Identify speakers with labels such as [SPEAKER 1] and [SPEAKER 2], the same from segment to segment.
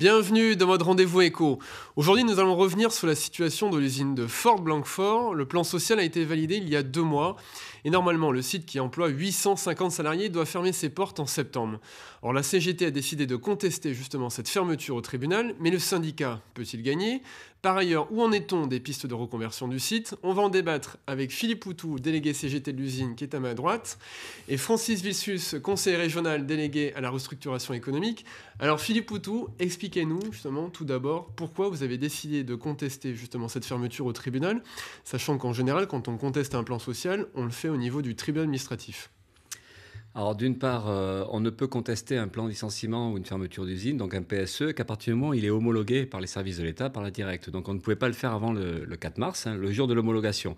[SPEAKER 1] Bienvenue dans votre rendez-vous éco. Aujourd'hui, nous allons revenir sur la situation de l'usine de Fort Blancfort. Le plan social a été validé il y a deux mois et normalement, le site qui emploie 850 salariés doit fermer ses portes en septembre. Or, la CGT a décidé de contester justement cette fermeture au tribunal, mais le syndicat peut-il gagner Par ailleurs, où en est-on des pistes de reconversion du site On va en débattre avec Philippe Poutou, délégué CGT de l'usine, qui est à ma droite, et Francis Vissus, conseiller régional délégué à la restructuration économique. Alors, Philippe Poutou, expliquez-nous justement tout d'abord pourquoi vous avez décidé de contester justement cette fermeture au tribunal, sachant qu'en général, quand on conteste un plan social, on le fait au niveau du tribunal administratif. Alors d'une part,
[SPEAKER 2] euh, on ne peut contester un plan de licenciement ou une fermeture d'usine, donc un PSE, qu'à partir du moment où il est homologué par les services de l'État, par la directe. Donc on ne pouvait pas le faire avant le, 4 mars, hein, le jour de l'homologation.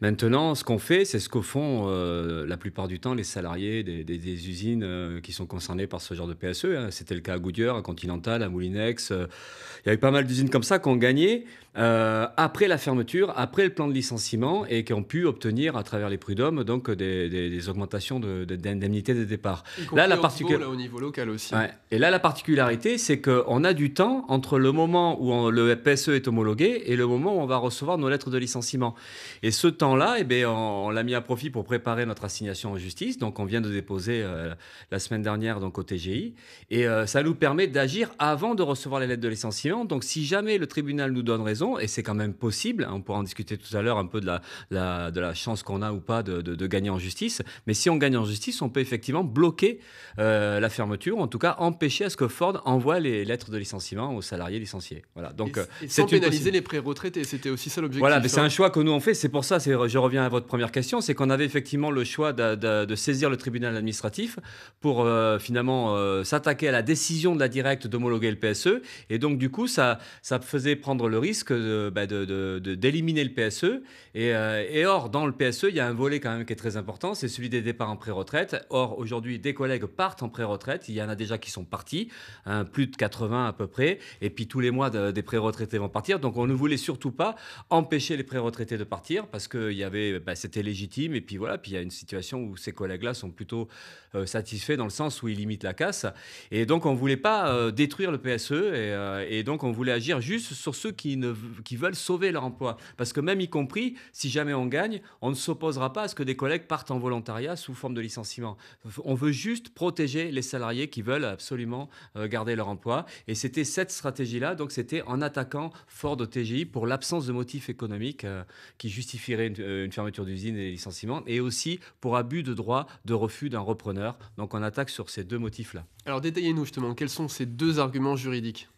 [SPEAKER 2] Maintenant, ce qu'on fait, c'est ce qu'au font euh, la plupart du temps les salariés des, usines euh, qui sont concernées par ce genre de PSE. Hein. C'était le cas à Goodyear, à Continental, à Moulinex. il y avait pas mal d'usines comme ça qui ont gagné après la fermeture, après le plan de licenciement et qui ont pu obtenir à travers les prud'hommes donc des, augmentations De, de unité de départ. Là, la particularité.
[SPEAKER 1] Au niveau local aussi.
[SPEAKER 2] Et là, la particularité, c'est qu'on a du temps entre le moment où le PSE est homologué et le moment où on va recevoir nos lettres de licenciement. Et ce temps-là, eh bien, on, l'a mis à profit pour préparer notre assignation en justice. Donc, on vient de déposer euh, la semaine dernière donc, au TGI. Et euh, ça nous permet d'agir avant de recevoir les lettres de licenciement. Donc, si jamais le tribunal nous donne raison, et c'est quand même possible, hein, on pourra en discuter tout à l'heure un peu de la, de la chance qu'on a ou pas de, de gagner en justice, mais si on gagne en justice, on peut effectivement bloquer euh, la fermeture, ou en tout cas empêcher à ce que Ford envoie les lettres de licenciement aux salariés licenciés. Voilà. Donc, euh, c'est pénaliser
[SPEAKER 1] les pré-retraités, c'était aussi ça l'objectif. Voilà, mais hein. c'est un choix
[SPEAKER 2] que nous on fait. C'est pour ça, je reviens à votre première question, c'est qu'on avait effectivement le choix de, saisir le tribunal administratif pour euh, finalement s'attaquer à la décision de la directe d'homologuer le PSE, et donc du coup ça, ça faisait prendre le risque de, bah, d'éliminer le PSE. Et, et, or, dans le PSE, il y a un volet quand même qui est très important, c'est celui des départs en pré-retraite Or, aujourd'hui, des collègues partent en pré-retraite. Il y en a déjà qui sont partis, hein, plus de 80 à peu près. Et puis tous les mois, des pré-retraités vont partir. Donc, on ne voulait surtout pas empêcher les pré-retraités de partir parce que y avait, bah, c'était légitime. Et puis voilà, puis il y a une situation où ces collègues-là sont plutôt euh, satisfaits dans le sens où ils limitent la casse. Et donc, on ne voulait pas euh, détruire le PSE. Et, euh, et, donc, on voulait agir juste sur ceux qui, ne, qui veulent sauver leur emploi. Parce que même y compris, si jamais on gagne, on ne s'opposera pas à ce que des collègues partent en volontariat sous forme de licenciement. On veut juste protéger les salariés qui veulent absolument euh, garder leur emploi. Et c'était cette stratégie-là, donc c'était en attaquant Ford TGI pour l'absence de motifs économiques euh, qui justifierait euh, une, fermeture d'usine et des licenciements, et aussi pour abus de droit de refus d'un repreneur. Donc on attaque sur ces deux motifs-là. Alors
[SPEAKER 1] détaillez-nous justement, quels sont ces deux arguments juridiques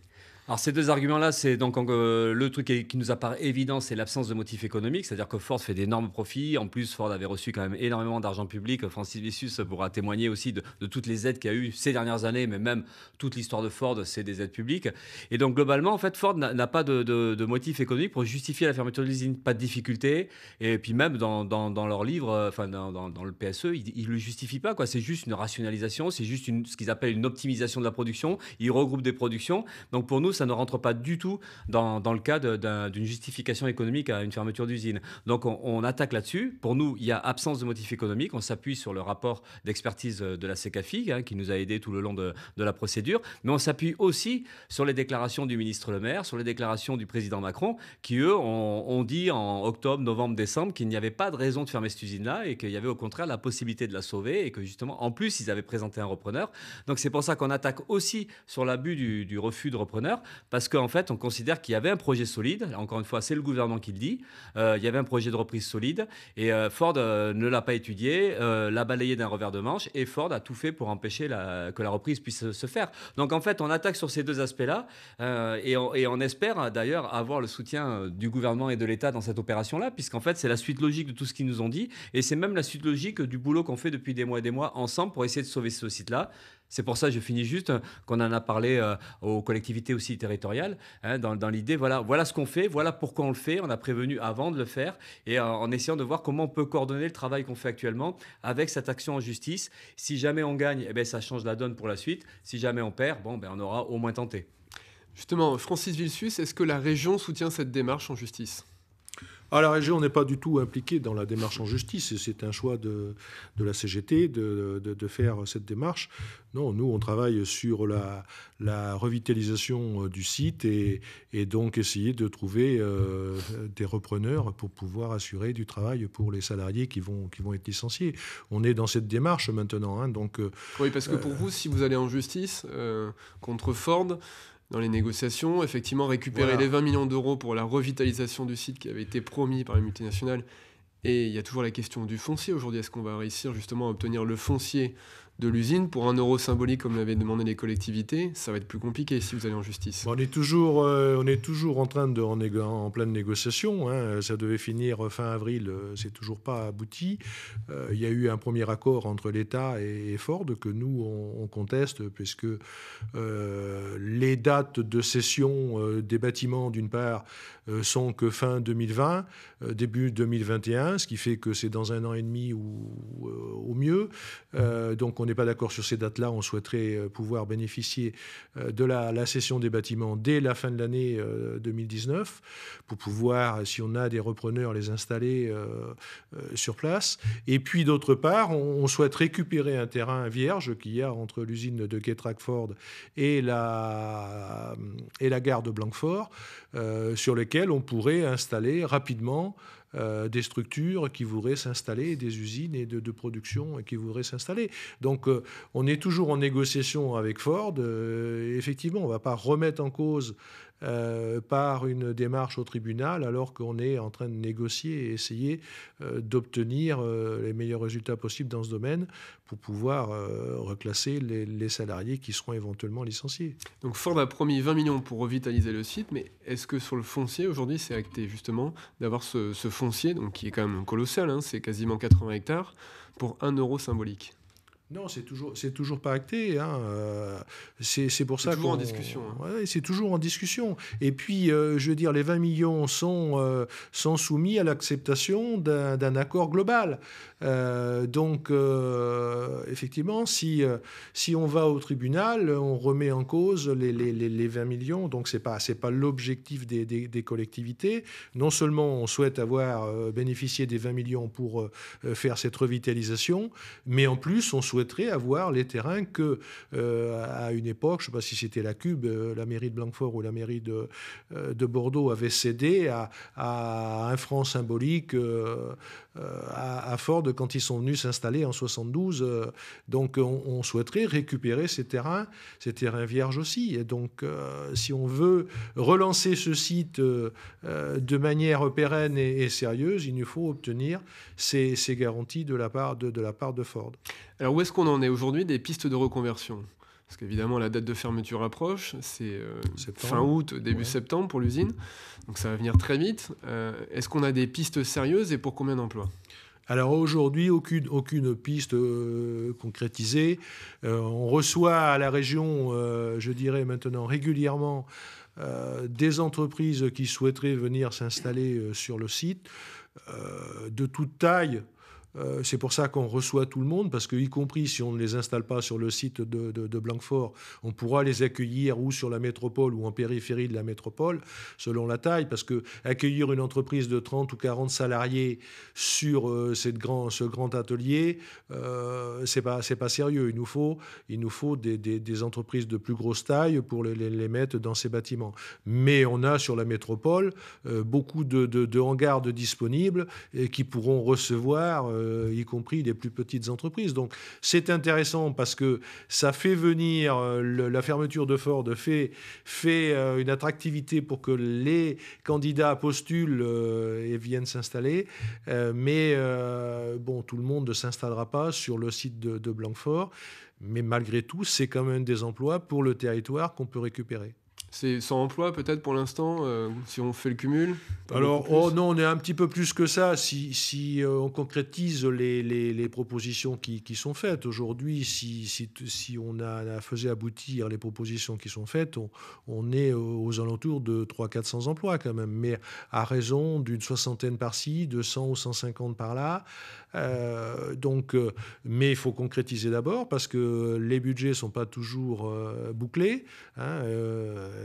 [SPEAKER 1] alors ces deux
[SPEAKER 2] arguments-là, c'est donc euh, le truc qui nous apparaît évident, c'est l'absence de motif économique, c'est-à-dire que Ford fait d'énormes profits. En plus, Ford avait reçu quand même énormément d'argent public. Francis Vissus pourra témoigner aussi de, toutes les aides qu'il y a eu ces dernières années, mais même toute l'histoire de Ford, c'est des aides publiques. Et donc globalement, en fait, Ford n'a pas de, motif économique pour justifier la fermeture de l'usine, pas de difficulté. Et puis même dans, leur livre, euh, enfin dans, le PSE, ils ne le justifient pas. C'est juste une rationalisation, c'est juste une, ce qu'ils appellent une optimisation de la production. Ils regroupent des productions. Donc pour nous, ça ne rentre pas du tout dans, le cadre d'une justification économique à une fermeture d'usine. Donc on, attaque là-dessus. Pour nous, il y a absence de motif économique. On s'appuie sur le rapport d'expertise de la secafi hein, qui nous a aidés tout le long de, la procédure. Mais on s'appuie aussi sur les déclarations du ministre Le Maire, sur les déclarations du président Macron qui, eux, ont, dit en octobre, novembre, décembre qu'il n'y avait pas de raison de fermer cette usine-là et qu'il y avait au contraire la possibilité de la sauver et que justement, en plus, ils avaient présenté un repreneur. Donc c'est pour ça qu'on attaque aussi sur l'abus du, refus de repreneur parce qu'en fait, on considère qu'il y avait un projet solide. Encore une fois, c'est le gouvernement qui le dit. Euh, il y avait un projet de reprise solide et euh, Ford euh, ne l'a pas étudié, l'a balayé d'un revers de manche et Ford a tout fait pour empêcher que la reprise puisse se faire. Donc en fait, on attaque sur ces deux aspects-là et, et, on, espère d'ailleurs avoir le soutien du gouvernement et de l'État dans cette opération-là, puisqu'en fait, c'est la suite logique de tout ce qu'ils nous ont dit et c'est même la suite logique du boulot qu'on fait depuis des mois et des mois ensemble pour essayer de sauver ce site-là. C'est pour ça, je finis juste euh, qu'on en a parlé euh, aux collectivités aussi territoriales, hein, dans, l'idée, voilà, voilà ce qu'on fait, voilà pourquoi on le fait, on a prévenu avant de le faire, et euh, en essayant de voir comment on peut coordonner le travail qu'on fait actuellement avec cette action en justice. Si jamais on gagne, eh ben,
[SPEAKER 1] ça change la donne pour la suite. Si jamais on perd, bon, ben, on aura au moins tenté. Justement, Francis Vilsus, est-ce que la région soutient cette démarche en justice – À la région n'est pas du tout impliqué
[SPEAKER 3] dans la démarche en justice. C'est un choix de, la CGT de, faire cette démarche. Non, nous, on travaille sur la, revitalisation euh, du site et, donc essayer de trouver euh, des repreneurs pour pouvoir assurer du travail pour les salariés qui vont, qui vont être licenciés. On est dans cette démarche maintenant. Hein, donc, euh,
[SPEAKER 1] oui, parce que pour vous, si vous allez en justice contre Ford, dans les négociations, effectivement récupérer les 20 millions d'euros pour la revitalisation du site qui avait été promis par les multinationales. Et il y a toujours la question du foncier aujourd'hui. Est-ce qu'on va réussir justement à obtenir le foncier de l'usine pour un euro symbolique comme l'avaient demandé les collectivités, ça va être plus compliqué si vous allez en justice. on, est toujours,
[SPEAKER 3] euh, on est toujours en train de, en, en pleine négociation. Hein. Ça devait finir fin avril, euh, c'est toujours pas abouti. Euh, il y a eu un premier accord entre l'État et, Ford que nous, on, conteste, puisque les dates de cession des bâtiments, d'une part, sont que fin 2020, début 2021, ce qui fait que c'est dans un an et demi ou au mieux. donc on n'est pas d'accord sur ces dates-là, on souhaiterait euh, pouvoir bénéficier euh, de la, cession des bâtiments dès la fin de l'année 2019 euh, pour pouvoir, si on a des repreneurs, les installer sur place. Et puis d'autre part, on, souhaite récupérer un terrain vierge qu'il y a entre l'usine de Ketrackford et la, et la gare de Blanquefort, sur lequel on pourrait installer rapidement euh, des structures qui voudraient s'installer, des usines et de, de, production qui voudraient s'installer. Donc euh, on est toujours en négociation avec Ford. Euh, effectivement, on ne va pas remettre en cause par une démarche au tribunal alors qu'on est en train de négocier et essayer d'obtenir les meilleurs résultats possibles dans ce domaine pour pouvoir euh, reclasser les, salariés qui seront éventuellement licenciés.
[SPEAKER 1] Donc Ford a promis 20 millions pour revitaliser le site, mais est-ce que sur le foncier, aujourd'hui, c'est acté justement d'avoir ce, foncier, donc qui est quand même colossal, hein, c'est quasiment 80 hectares, pour 1 euro symbolique non, c'est toujours, c'est
[SPEAKER 3] toujours pas acté. Hein, euh, c'est, pour ça toujours en discussion. Hein. c'est toujours en discussion. Et puis, euh, je veux dire, les 20 millions sont, euh, sont soumis à l'acceptation d'un, accord global. donc, effectivement, si, si on va au tribunal, on remet en cause les, 20 millions. Donc, c'est pas, c'est pas l'objectif des, des, collectivités. Non seulement on souhaite avoir bénéficié des 20 millions pour faire cette revitalisation, mais en plus, on souhaite souhaiterait avoir les terrains que, euh, à une époque, je ne sais pas si c'était la Cube, euh, la mairie de Blanquefort ou la mairie de, euh, Bordeaux avait cédé à, un franc symbolique à, Ford quand ils sont venus s'installer en 72. Donc on, souhaiterait récupérer ces terrains, ces terrains vierges aussi. Et donc si on veut relancer ce site de manière pérenne et, sérieuse, il nous faut obtenir ces, garanties de la part de, la part de Ford.
[SPEAKER 1] Alors où est-ce qu'on en est aujourd'hui des pistes de reconversion parce qu'évidemment, la date de fermeture approche, c'est euh, fin août, début septembre pour l'usine. Donc ça va venir très vite. Euh, est-ce qu'on a des pistes sérieuses et pour combien d'emplois alors aujourd'hui, aucune, piste euh, concrétisée.
[SPEAKER 3] on reçoit à la région, je dirais maintenant régulièrement, des entreprises qui souhaiteraient venir s'installer sur le site de toute taille. Euh, c'est pour ça qu'on reçoit tout le monde, parce que, y compris si on ne les installe pas sur le site de, de, Blanquefort, on pourra les accueillir ou sur la métropole ou en périphérie de la métropole, selon la taille, parce que accueillir une entreprise de 30 ou 40 salariés sur euh, cette grand, ce grand atelier, euh, c'est pas, pas sérieux. Il nous faut, il nous faut des, entreprises de plus grosse taille pour les, mettre dans ces bâtiments. Mais on a sur la métropole euh, beaucoup de, de, hangars de disponibles et qui pourront recevoir euh, y compris des plus petites entreprises. Donc c'est intéressant parce que ça fait venir, euh, la fermeture de Ford fait, euh, une attractivité pour que les candidats postulent et viennent s'installer. mais bon, tout le monde ne s'installera pas sur le site de, de Blanquefort. Mais malgré tout, c'est quand même des emplois pour le territoire qu'on peut récupérer.
[SPEAKER 1] C'est sans emploi peut-être pour l'instant, euh, si on fait le cumul Alors, oh
[SPEAKER 3] non, on est un petit peu plus que ça. Si, euh, on concrétise les, propositions qui, sont faites aujourd'hui, si, on a, faisait aboutir les propositions qui sont faites, on, on est euh, aux alentours de 300-400 emplois quand même, mais à raison d'une soixantaine par-ci, de 100 ou 150 par-là. Euh, donc, euh, mais il faut concrétiser d'abord parce que les budgets sont pas toujours euh, bouclés. Hein,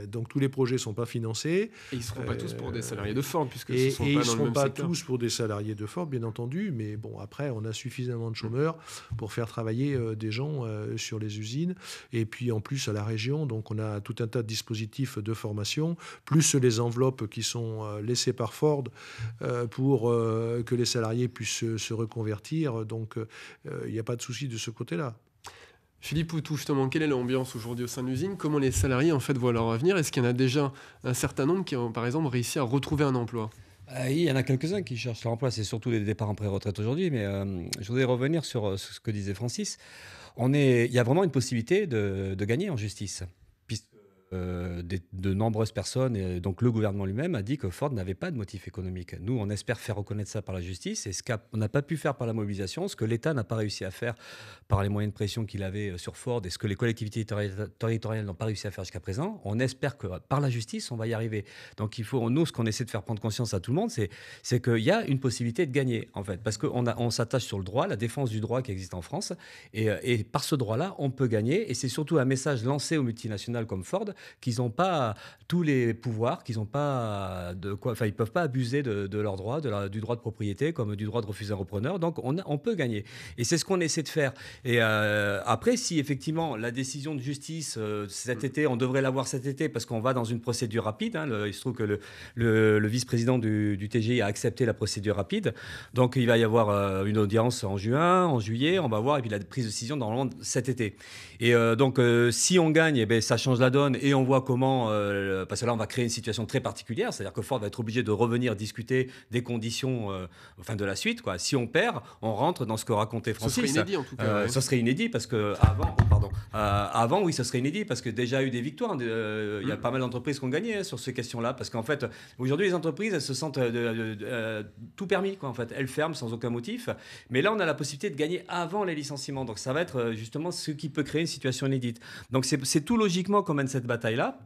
[SPEAKER 3] donc tous les projets sont pas
[SPEAKER 1] financés. Et ils seront pas tous pour des salariés de Ford puisque ce sont pas seront pas tous
[SPEAKER 3] pour des salariés de Ford bien entendu. Mais bon, après, on a suffisamment de chômeurs pour faire travailler des gens sur les usines et puis en plus à la région. Donc on a tout un tas de dispositifs de formation, plus les enveloppes qui sont laissées par Ford pour que les salariés
[SPEAKER 1] puissent se recruter donc, euh, il n'y a pas de souci de ce côté-là. Philippe Poutou, justement, quelle est l'ambiance aujourd'hui au sein de l'usine Comment les salariés en fait voient leur avenir Est-ce qu'il y en a déjà un certain nombre qui ont, par exemple, réussi à retrouver un emploi
[SPEAKER 2] euh, il y en a quelques-uns qui cherchent leur emploi, c'est surtout les départs en pré-retraite aujourd'hui, mais euh, je voudrais revenir sur, ce que disait Francis. On est, il y a vraiment une possibilité de, de gagner en justice. Euh, de nombreuses personnes, et euh, donc le gouvernement lui-même, a dit que Ford n'avait pas de motif économique. Nous, on espère faire reconnaître ça par la justice, et ce qu'on n'a pas pu faire par la mobilisation, ce que l'État n'a pas réussi à faire par les moyens de pression qu'il avait euh, sur Ford, et ce que les collectivités territoriales n'ont pas réussi à faire jusqu'à présent, on espère que par la justice, on va y arriver. Donc il faut, nous, ce qu'on essaie de faire prendre conscience à tout le monde, c'est qu'il y a une possibilité de gagner, en fait, parce qu'on s'attache sur le droit, la défense du droit qui existe en France, et, et par ce droit-là, on peut gagner, et c'est surtout un message lancé aux multinationales comme Ford, qu'ils n'ont pas tous les pouvoirs, qu'ils n'ont pas de quoi, enfin, ils peuvent pas abuser de, leurs droits, de du droit de propriété, comme du droit de refuser un repreneur. Donc, on, peut gagner. Et c'est ce qu'on essaie de faire. Et euh, après, si effectivement la décision de justice euh, cet mm. été, on devrait l'avoir cet été parce qu'on va dans une procédure rapide. Hein, il se trouve que le, vice-président du, TGI a accepté la procédure rapide. Donc, il va y avoir euh, une audience en juin, en juillet, on va voir. Et puis, la prise de décision, normalement, cet été. Et donc, si on gagne, eh ben, ça change la donne et on voit comment, euh, parce que là, on va créer une situation très particulière, c'est-à-dire que Ford va être obligé de revenir discuter des conditions euh, enfin de la suite. Quoi. Si on perd, on rentre dans ce que racontait Francis. Ce serait inédit, en tout cas. Euh, serait inédit, parce que avant, oh, pardon, avant, oui, ce serait inédit, parce que déjà eu des victoires. Il y a mm. pas mal d'entreprises qui ont gagné hein, sur ces questions-là, parce qu'en fait, aujourd'hui, les entreprises, elles se sentent tout permis, quoi, en fait. Elles ferment sans aucun motif. Mais là, on a la possibilité de gagner avant les licenciements. Donc, ça va être justement ce qui peut créer une situation inédite. Donc, c'est tout logiquement qu'on mène cette base taille là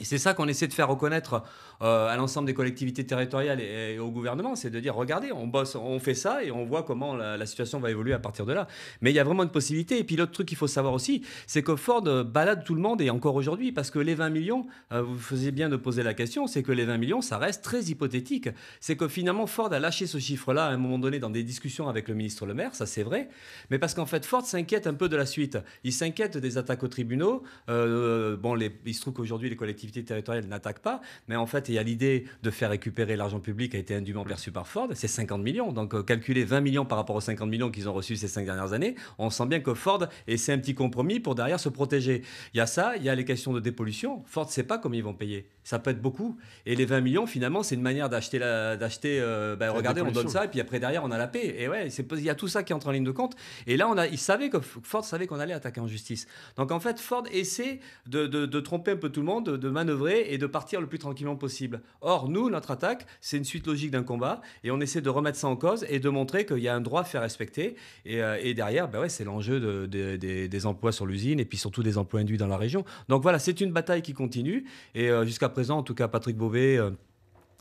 [SPEAKER 2] et c'est ça qu'on essaie de faire reconnaître euh, à l'ensemble des collectivités territoriales et, au gouvernement, c'est de dire regardez, on bosse, on fait ça et on voit comment la, situation va évoluer à partir de là. Mais il y a vraiment une possibilité. Et puis l'autre truc qu'il faut savoir aussi, c'est que Ford euh, balade tout le monde et encore aujourd'hui, parce que les 20 millions, euh, vous faisiez bien de poser la question, c'est que les 20 millions, ça reste très hypothétique. C'est que finalement Ford a lâché ce chiffre-là à un moment donné dans des discussions avec le ministre Le Maire, ça c'est vrai. Mais parce qu'en fait Ford s'inquiète un peu de la suite. Il s'inquiète des attaques aux tribunaux. bon, les, il se trouve qu'aujourd'hui les collectivités collectivités territoriales n'attaquent pas. Mais en fait, il y a l'idée de faire récupérer l'argent public qui a été indûment mmh. perçu par Ford. C'est 50 millions. Donc, euh, calculer 20 millions par rapport aux 50 millions qu'ils ont reçus ces cinq dernières années, on sent bien que Ford essaie un petit compromis pour derrière se protéger. Il y a ça, il y a les questions de dépollution. Ford ne sait pas comment ils vont payer. Ça peut être beaucoup. Et les 20 millions, finalement, c'est une manière d'acheter. d'acheter euh, ben, regardez, on donne ça, et puis après, derrière, on a la paix. Et ouais, il y a tout ça qui entre en ligne de compte. Et là, on a, il savait que Ford savait qu'on allait attaquer en justice. Donc, en fait, Ford essaie de, de tromper un peu tout le monde, de, de manœuvrer et de partir le plus tranquillement possible. Or, nous, notre attaque, c'est une suite logique d'un combat et on essaie de remettre ça en cause et de montrer qu'il y a un droit à faire respecter. Et, euh, derrière, ben ouais, c'est l'enjeu des emplois sur l'usine et puis surtout des emplois induits dans la région. Donc voilà, c'est une bataille qui continue. Et euh, jusqu'à présent, en tout cas, Patrick Beauvais. Euh,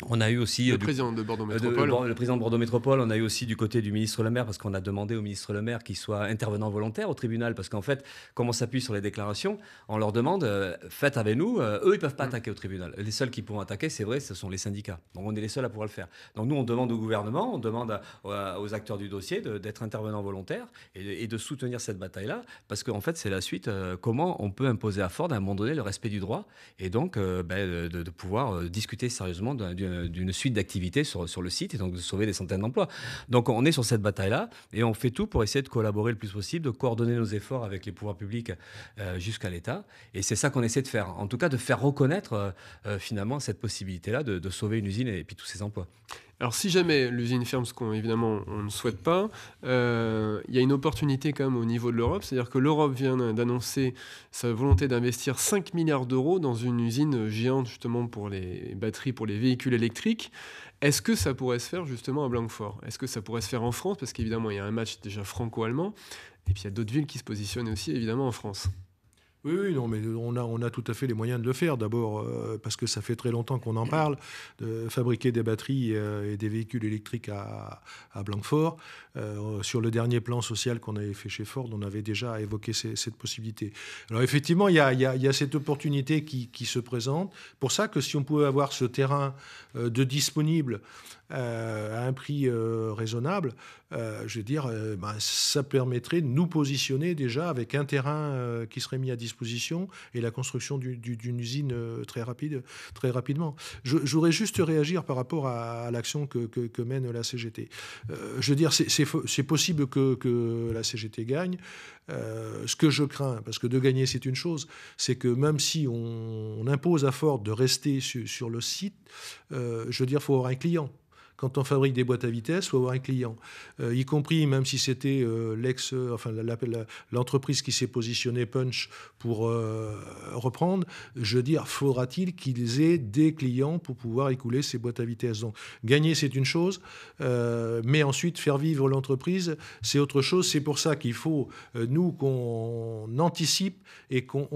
[SPEAKER 2] on a eu aussi. Le euh, président
[SPEAKER 1] de Bordeaux euh, Métropole.
[SPEAKER 2] le président de Bordeaux Métropole. On a eu aussi du côté du ministre Le Maire, parce qu'on a demandé au ministre Le Maire qu'il soit intervenant volontaire au tribunal, parce qu'en fait, comme on s'appuie sur les déclarations, on leur demande euh, faites avec nous. eux, ils ne peuvent pas mm. attaquer au tribunal. Les seuls qui pourront attaquer, c'est vrai, ce sont les syndicats. Donc on est les seuls à pouvoir le faire. Donc nous, on demande au gouvernement, on demande aux acteurs du dossier d'être intervenants volontaires et, de soutenir cette bataille-là, parce qu'en fait, c'est la suite. comment on peut imposer à Ford, à un moment donné, le respect du droit, et donc ben, de, de, pouvoir discuter sérieusement d'une euh, d'une suite d'activités sur, le site et donc de sauver des centaines d'emplois. Donc on est sur cette bataille-là et on fait tout pour essayer de collaborer le plus possible, de coordonner nos efforts avec les pouvoirs publics euh, jusqu'à l'État. Et c'est ça qu'on essaie de faire. En tout cas, de faire reconnaître euh, finalement cette
[SPEAKER 1] possibilité-là de, sauver une usine et, et puis tous ses emplois. Alors si jamais l'usine ferme, ce qu'on évidemment on ne souhaite pas, euh, il y a une opportunité quand même au niveau de l'Europe, c'est-à-dire que l'Europe vient d'annoncer sa volonté d'investir 5 milliards d'euros dans une usine géante justement pour les batteries, pour les véhicules électriques. Est-ce que ça pourrait se faire justement à Blancfort? Est-ce que ça pourrait se faire en France Parce qu'évidemment il y a un match déjà franco-allemand, et puis il y a d'autres villes qui se positionnent aussi évidemment en France.
[SPEAKER 3] Oui, oui, non, mais on a, on a tout à fait les moyens de le faire. D'abord, euh, parce que ça fait très longtemps qu'on en parle, de fabriquer des batteries euh, et des véhicules électriques à, à Blanquefort. Euh, sur le dernier plan social qu'on avait fait chez Ford, on avait déjà évoqué cette possibilité. Alors effectivement, il y a, cette opportunité qui, se présente. Pour ça que si on pouvait avoir ce terrain euh, de disponible euh, à un prix raisonnable, je veux dire, ben, ça permettrait de nous positionner déjà avec un terrain qui serait mis à disposition et la construction d'une usine très, rapide, très rapidement. Je, voudrais juste réagir par rapport à, l'action que, que, mène la CGT. je veux dire, c'est c'est possible que, la CGT gagne. Euh, ce que je crains, parce que de gagner c'est une chose, c'est que même si on, impose à Ford de rester sur le site, euh, je veux dire, il faut avoir un client quand on fabrique des boîtes à vitesse, il faut avoir un client. Euh, y compris, même si c'était euh, l'ex, euh, enfin, l'entreprise qui s'est positionnée Punch pour reprendre, je veux dire, faudra-t-il qu'ils aient des clients pour pouvoir écouler ces boîtes à vitesse Donc, gagner, c'est une chose, mais ensuite, faire vivre l'entreprise, c'est autre chose. C'est pour ça qu'il faut, nous, qu'on anticipe et qu'il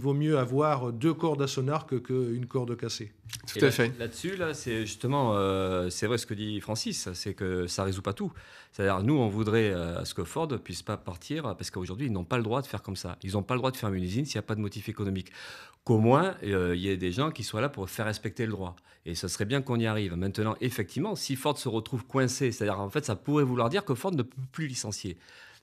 [SPEAKER 3] vaut mieux avoir deux cordes à sonar qu'une que corde cassée. Tout à fait.
[SPEAKER 2] Là-dessus, là, c'est justement, euh, c'est vrai ce que dit Francis, c'est que ça résout pas tout. C'est-à-dire, nous, on voudrait euh, ce que Ford puisse pas partir parce qu'aujourd'hui, ils n'ont pas le droit de faire comme ça. Ils n'ont pas le droit de fermer une usine s'il n'y a pas de motif économique. Qu'au moins, euh, il y ait des gens qui soient là pour faire respecter le droit. Et ce serait bien qu'on y arrive. Maintenant, effectivement, si Ford se retrouve coincé, c'est-à-dire, en fait, ça pourrait vouloir dire que Ford ne peut plus licencier.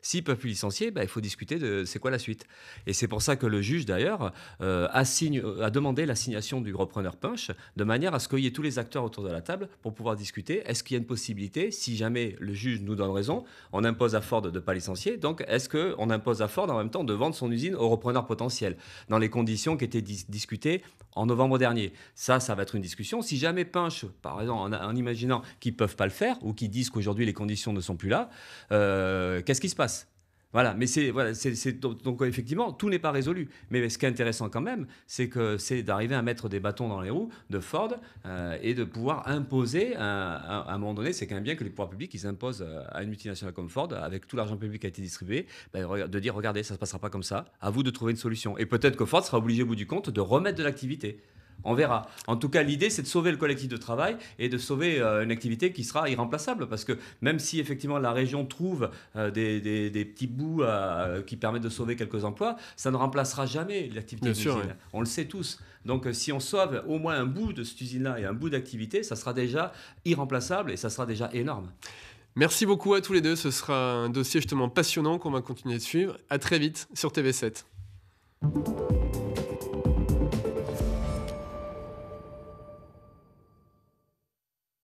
[SPEAKER 2] S'ils peuvent plus licencier, bah, il faut discuter de c'est quoi la suite. Et c'est pour ça que le juge, d'ailleurs, euh, assigne, euh, a demandé l'assignation du repreneur punch de manière à ce qu'il y ait tous les acteurs autour de la table pour pouvoir discuter. Est-ce qu'il y a une possibilité, si jamais le juge nous donne raison, on impose à Ford de ne pas licencier, donc est-ce qu'on impose à Ford en même temps de vendre son usine au repreneur potentiel dans les conditions qui étaient discutées en novembre dernier Ça, ça va être une discussion. Si jamais Punch, par exemple, en, imaginant qu'ils ne peuvent pas le faire ou qu'ils disent qu'aujourd'hui les conditions ne sont plus là, euh, qu'est-ce qui se passe voilà, mais c'est voilà, c'est donc effectivement tout n'est pas résolu. Mais ce qui est intéressant quand même, c'est que c'est d'arriver à mettre des bâtons dans les roues de Ford euh, et de pouvoir imposer à un moment donné, c'est quand même bien que les pouvoirs publics ils imposent euh, à une multinationale comme Ford, avec tout l'argent public qui a été distribué, ben, de dire regardez, ça se passera pas comme ça. À vous de trouver une solution. Et peut-être que Ford sera obligé au bout du compte de remettre de l'activité. On verra. En tout cas, l'idée, c'est de sauver le collectif de travail et de sauver euh, une activité qui sera irremplaçable. Parce que même si effectivement la région trouve euh, des, petits bouts euh, qui permettent de sauver quelques emplois, ça ne remplacera jamais l'activité de l'usine. On le sait tous. Donc si on sauve au moins un bout de cette usine-là
[SPEAKER 1] et un bout d'activité, ça sera déjà irremplaçable et ça sera déjà énorme. Merci beaucoup à tous les deux. Ce sera un dossier justement passionnant qu'on va continuer de suivre. À très vite sur TV7.